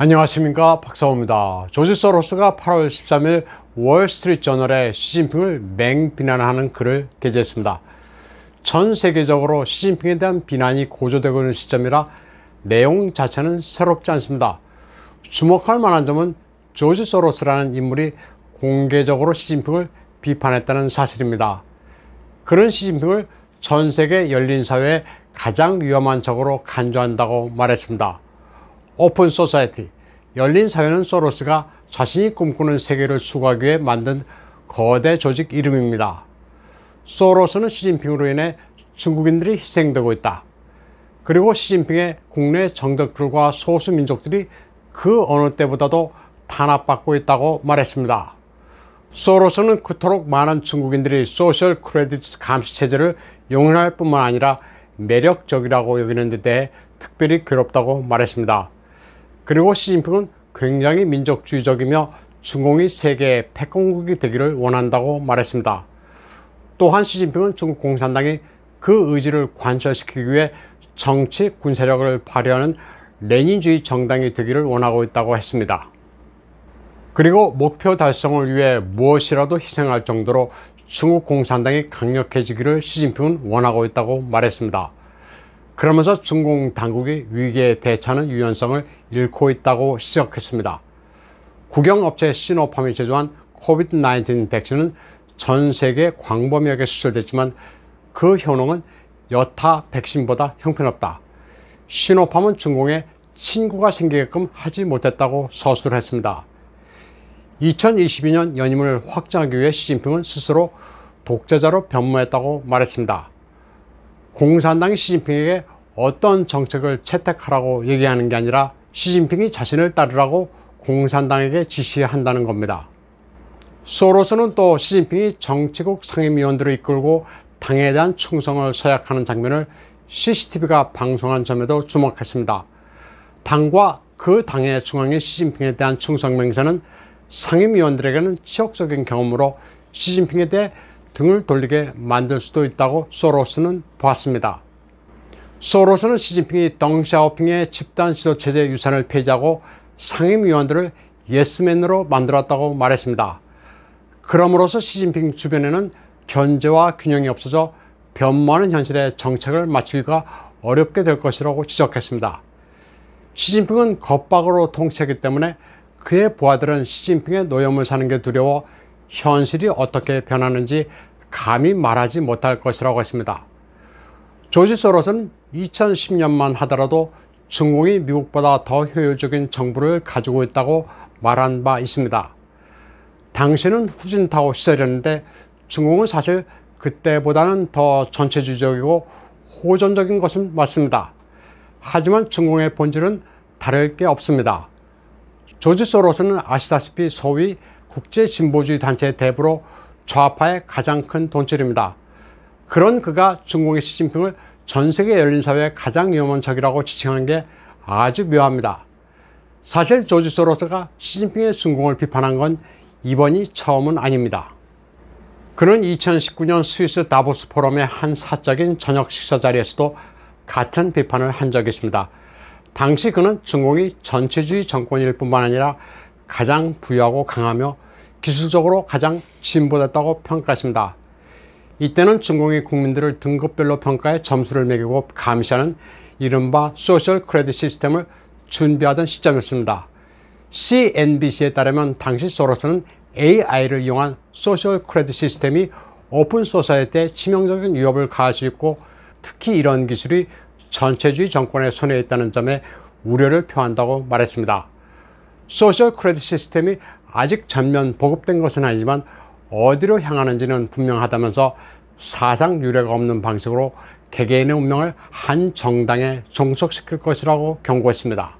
안녕하십니까 박사호입니다. 조지 소로스가 8월 13일 월스트리트 저널에 시진핑을 맹비난하는 글을 게재했습니다. 전 세계적으로 시진핑에 대한 비난이 고조되고 있는 시점이라 내용 자체는 새롭지 않습니다. 주목할 만한 점은 조지 소로스라는 인물이 공개적으로 시진핑을 비판했다는 사실입니다. 그는 시진핑을 전 세계 열린 사회에 가장 위험한 적으로 간주한다고 말했습니다. 오픈 소사이티 열린 사회는 소로스가 자신이 꿈꾸는 세계를 추구하기 위해 만든 거대 조직 이름입니다. 소로스는 시진핑으로 인해 중국인들이 희생되고 있다. 그리고 시진핑의 국내 정적들과 소수 민족들이 그 어느 때보다도 탄압받고 있다고 말했습니다. 소로스는 그토록 많은 중국인들이 소셜 크레딧 감시 체제를 용인할 뿐만 아니라 매력적이라고 여기는 데 대해 특별히 괴롭다고 말했습니다. 그리고 시진핑은 굉장히 민족주의적이며 중공이 세계의 패권국이 되기를 원한다고 말했습니다. 또한 시진핑은 중국 공산당이 그 의지를 관철시키기 위해 정치 군세력을 발휘하는 레닌주의 정당이 되기를 원하고 있다고 했습니다. 그리고 목표 달성을 위해 무엇이라도 희생할 정도로 중국 공산당이 강력해지기를 시진핑은 원하고 있다고 말했습니다. 그러면서 중국 당국이 위기에 대처하는 유연성을 잃고 있다고 지적했습니다. 국영업체 시노팜이 제조한 코비드-19 백신은 전 세계 광범위하게 수출됐지만 그 효능은 여타 백신보다 형편없다. 시노팜은 중공에 친구가 생기게끔 하지 못했다고 서술 했습니다. 2022년 연임을 확장하기 위해 시진핑은 스스로 독재자로 변모했다고 말했습니다. 공산당 시진핑에게 어떤 정책을 채택하라고 얘기하는 게 아니라 시진핑이 자신을 따르라고 공산당에게 지시한다는 겁니다. 소로스는 또 시진핑이 정치국 상임위원들을 이끌고 당에 대한 충성을 서약하는 장면을 CCTV가 방송한 점에도 주목했습니다. 당과 그 당의 중앙인 시진핑에 대한 충성 맹세는 상임위원들에게는 치욕적인 경험으로 시진핑에 대해 등을 돌리게 만들 수도 있다고 소로스는 보았습니다. 소로스는 시진핑이 덩샤오핑의 집단 지도체제 유산을 폐지하고 상임위원들을 예스맨으로 만들었다고 말했습니다. 그럼으로써 시진핑 주변에는 견제와 균형이 없어져 변모하는 현실에 정책을 맞추기가 어렵게 될 것이라고 지적했습니다. 시진핑은 겁박으로 통치하기 때문에 그의 부하들은 시진핑의 노염을 사는 게 두려워 현실이 어떻게 변하는지 감히 말하지 못할 것이라고 했습니다. 조지 소롯은 2010년만 하더라도 중국이 미국보다 더 효율적인 정부를 가지고 있다고 말한 바 있습니다. 당시는 후진타오 시절이었는데 중국은 사실 그때보다는 더 전체주의적이고 호전적인 것은 맞습니다. 하지만 중국의 본질은 다를 게 없습니다. 조지 소로스는 아시다시피 소위 국제 진보주의 단체의 대부로 좌파의 가장 큰 돈줄입니다. 그런 그가 중국의 시진핑을 전 세계 열린 사회의 가장 위험한 적이라고 지칭하는게 아주 묘합니다. 사실 조지 소로스가 시진핑의 중공을 비판한 건 이번이 처음은 아닙니다. 그는 2019년 스위스 다보스 포럼의 한 사적인 저녁 식사 자리에서도 같은 비판을 한 적이 있습니다. 당시 그는 중공이 전체주의 정권일 뿐만 아니라 가장 부유하고 강하며 기술적으로 가장 진보됐다고 평가했습니다. 이때는 중공이 국민들을 등급별로 평가해 점수를 매기고 감시하는 이른바 소셜 크레딧 시스템을 준비하던 시점이었습니다. CNBC에 따르면 당시 소로스는 AI를 이용한 소셜 크레딧 시스템이 오픈 소사이어티에 치명적인 위협을 가할수 있고 특히 이런 기술이 전체주의 정권의 손에 있다는 점에 우려를 표한다고 말했습니다. 소셜 크레딧 시스템이 아직 전면 보급된 것은 아니지만 어디로 향하는지는 분명하다면서 사상 유례가 없는 방식으로 개개인의 운명을 한 정당에 종속시킬 것이라고 경고했습니다.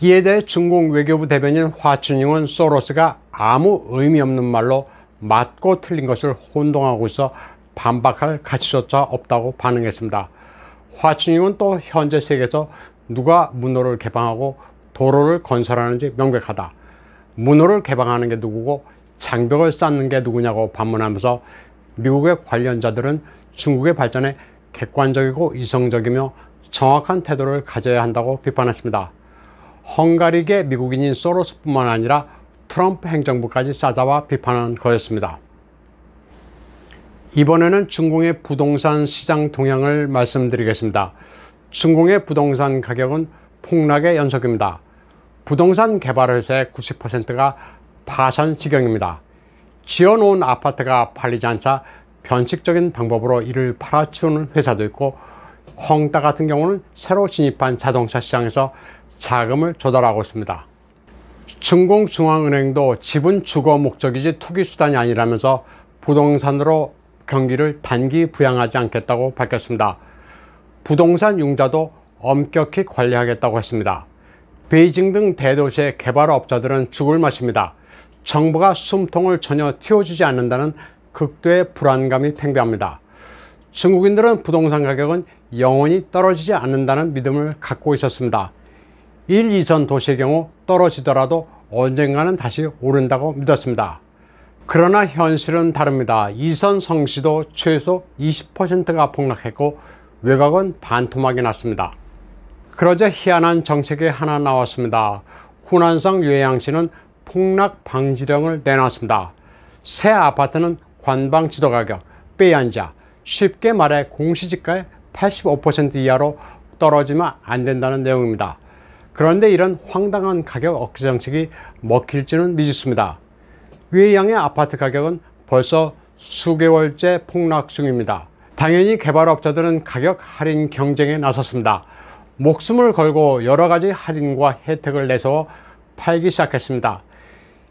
이에 대해 중국 외교부 대변인 화춘잉은 소로스가 아무 의미 없는 말로 맞고 틀린 것을 혼동하고 있어 반박할 가치조차 없다고 반응했습니다. 화춘잉은 또 현재 세계에서 누가 문호를 개방하고 도로를 건설하는지 명백하다. 문호를 개방하는 게 누구고 장벽을 쌓는 게 누구냐고 반문하면서 미국의 관련자들은 중국의 발전에 객관적이고 이성적이며 정확한 태도를 가져야 한다고 비판했습니다. 헝가리계 미국인인 소로스뿐만 아니라 트럼프 행정부까지 싸잡아 비판한 거였습니다. 이번에는 중국의 부동산 시장 동향을 말씀드리겠습니다. 중국의 부동산 가격은 폭락의 연속입니다. 부동산 개발회사의 90%가 파산 지경입니다. 지어놓은 아파트가 팔리지 않자 변칙적인 방법으로 이를 팔아치우는 회사도 있고 헝다 같은 경우는 새로 진입한 자동차 시장에서 자금을 조달하고 있습니다. 중공중앙은행도 지분 주거 목적이지 투기 수단이 아니라면서 부동산으로 경기를 단기 부양하지 않겠다고 밝혔습니다. 부동산 융자도 엄격히 관리하겠다고 했습니다. 베이징 등 대도시의 개발업자들은 죽을 맛입니다. 정부가 숨통을 전혀 틔워주지 않는다는 극도의 불안감이 팽배합니다. 중국인들은 부동산 가격은 영원히 떨어지지 않는다는 믿음을 갖고 있었습니다. 1, 2선 도시의 경우 떨어지더라도 언젠가는 다시 오른다고 믿었습니다. 그러나 현실은 다릅니다. 2선 성시도 최소 20%가 폭락했고 외곽은 반토막이 났습니다. 그러자 희한한 정책이 하나 나왔습니다. 후난성 유해양시는 폭락 방지령을 내놨습니다. 새 아파트는 관방 지도 가격, 빼앉아 쉽게 말해 공시지가의 85% 이하로 떨어지면 안 된다는 내용입니다. 그런데 이런 황당한 가격 억제 정책이 먹힐지는 미지수입니다. 위 외양의 아파트 가격은 벌써 수개월째 폭락 중입니다. 당연히 개발업자들은 가격 할인 경쟁에 나섰습니다. 목숨을 걸고 여러가지 할인과 혜택을 내서 팔기 시작했습니다.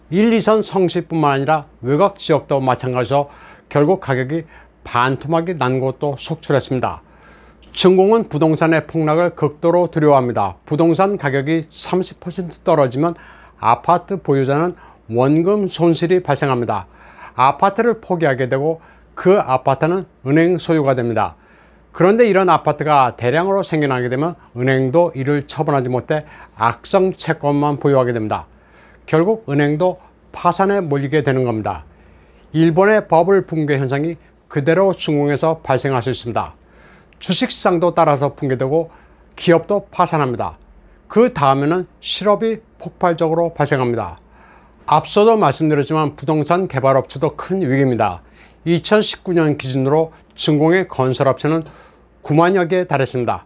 1, 2선 성시뿐만 아니라 외곽 지역도 마찬가지로 결국 가격이 반토막이 난 곳도 속출했습니다. 중공은 부동산의 폭락을 극도로 두려워합니다. 부동산 가격이 30% 떨어지면 아파트 보유자는 원금 손실이 발생합니다. 아파트를 포기하게 되고 그 아파트는 은행 소유가 됩니다. 그런데 이런 아파트가 대량으로 생겨나게 되면 은행도 이를 처분하지 못해 악성 채권만 보유하게 됩니다. 결국 은행도 파산에 몰리게 되는 겁니다. 일본의 버블 붕괴 현상이 그대로 중공에서 발생할 수 있습니다. 주식시장도 따라서 붕괴되고 기업도 파산합니다. 그 다음에는 실업이 폭발적으로 발생합니다. 앞서도 말씀드렸지만 부동산 개발업체도 큰 위기입니다. 2019년 기준으로 중공의 건설업체는 9만여 개 달했습니다.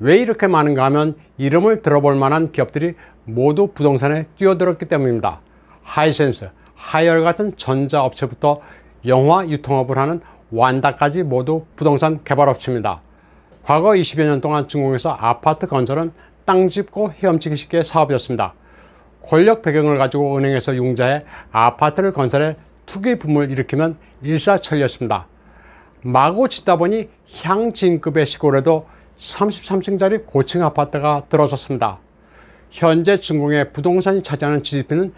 왜 이렇게 많은가 하면 이름을 들어볼 만한 기업들이 모두 부동산에 뛰어들었기 때문입니다. 하이센스, 하이얼 같은 전자업체부터 영화 유통업을 하는 완다까지 모두 부동산 개발업체입니다. 과거 20여 년 동안 중국에서 아파트 건설은 땅 짚고 헤엄치기 쉽게 사업이었습니다. 권력 배경을 가지고 은행에서 융자해 아파트를 건설해 투기 붐을 일으키면 일사천리였습니다. 마구 짓다 보니 향진급의 시골에도 33층짜리 고층 아파트가 들어섰습니다. 현재 중국의 부동산이 차지하는 GDP는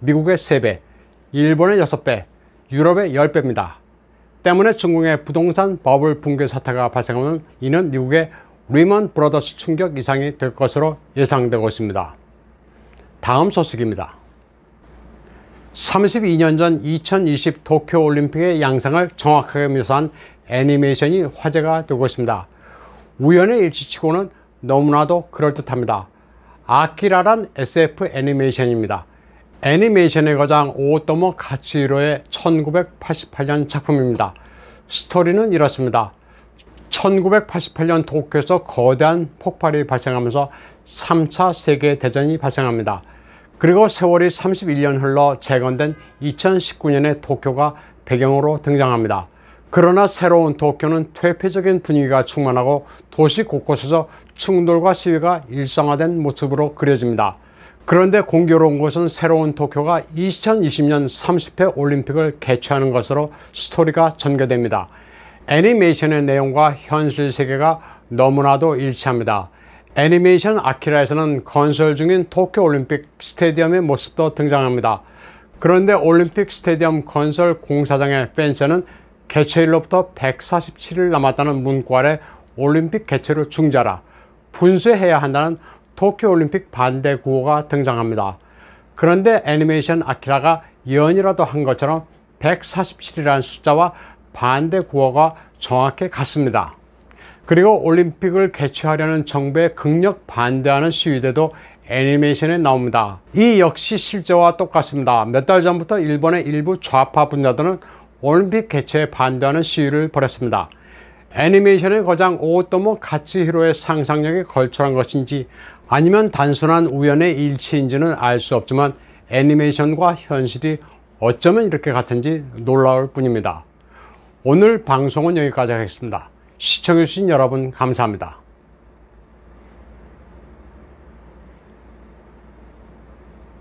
미국의 3배, 일본의 6배, 유럽의 10배입니다. 때문에 중국의 부동산 버블 붕괴 사태가 발생하면 이는 미국의 리먼 브러더스 충격 이상이 될 것으로 예상되고 있습니다. 다음 소식입니다. 32년 전 2020 도쿄올림픽의 양상을 정확하게 묘사한 애니메이션이 화제가 되고 있습니다. 우연의 일치치고는 너무나도 그럴듯합니다. 아키라란 SF 애니메이션입니다. 애니메이션의 거장 오토모 가츠히로의 1988년 작품입니다. 스토리는 이렇습니다. 1988년 도쿄에서 거대한 폭발이 발생하면서 3차 세계대전이 발생합니다. 그리고 세월이 31년 흘러 재건된 2019년의 도쿄가 배경으로 등장합니다. 그러나 새로운 도쿄는 퇴폐적인 분위기가 충만하고 도시 곳곳에서 충돌과 시위가 일상화된 모습으로 그려집니다. 그런데 공교로운 것은 새로운 도쿄가 2020년 30회 올림픽을 개최하는 것으로 스토리가 전개됩니다. 애니메이션의 내용과 현실 세계가 너무나도 일치합니다. 애니메이션 아키라에서는 건설 중인 도쿄올림픽 스테디움의 모습도 등장합니다. 그런데 올림픽 스테디움 건설 공사장의 펜션은 개최일로부터 147일 남았다는 문구아래 올림픽 개최를 중재하라, 분쇄해야 한다는 도쿄올림픽 반대 구호가 등장합니다. 그런데 애니메이션 아키라가 연이라도 한 것처럼 147이라는 숫자와 반대 구호가 정확히 같습니다. 그리고 올림픽을 개최하려는 정부에 극력 반대하는 시위대도 애니메이션에 나옵니다. 이 역시 실제와 똑같습니다. 몇 달 전부터 일본의 일부 좌파 분야들은 올림픽 개최에 반대하는 시위를 벌였습니다. 애니메이션의 거장 오토모 카츠히로의 상상력이 걸출한 것인지 아니면 단순한 우연의 일치인지는 알 수 없지만 애니메이션과 현실이 어쩌면 이렇게 같은지 놀라울 뿐입니다. 오늘 방송은 여기까지 하겠습니다. 시청해주신 여러분 감사합니다.